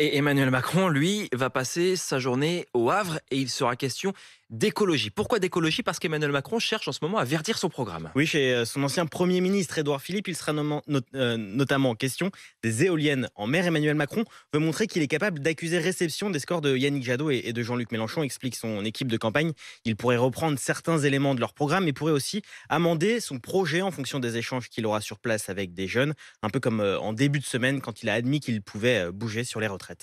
Et Emmanuel Macron, lui, va passer sa journée au Havre et il sera question d'écologie. Pourquoi d'écologie Parce qu'Emmanuel Macron cherche en ce moment à verdir son programme. Oui, chez euh, son ancien Premier ministre Édouard Philippe, il sera euh, notamment, en question des éoliennes en mer. Emmanuel Macron veut montrer qu'il est capable d'accuser réception des scores de Yannick Jadot et, de Jean-Luc Mélenchon, explique son équipe de campagne. Il pourrait reprendre certains éléments de leur programme et pourrait aussi amender son projet en fonction des échanges qu'il aura sur place avec des jeunes, un peu comme euh, en début de semaine quand il a admis qu'il pouvait bouger sur les retraites. het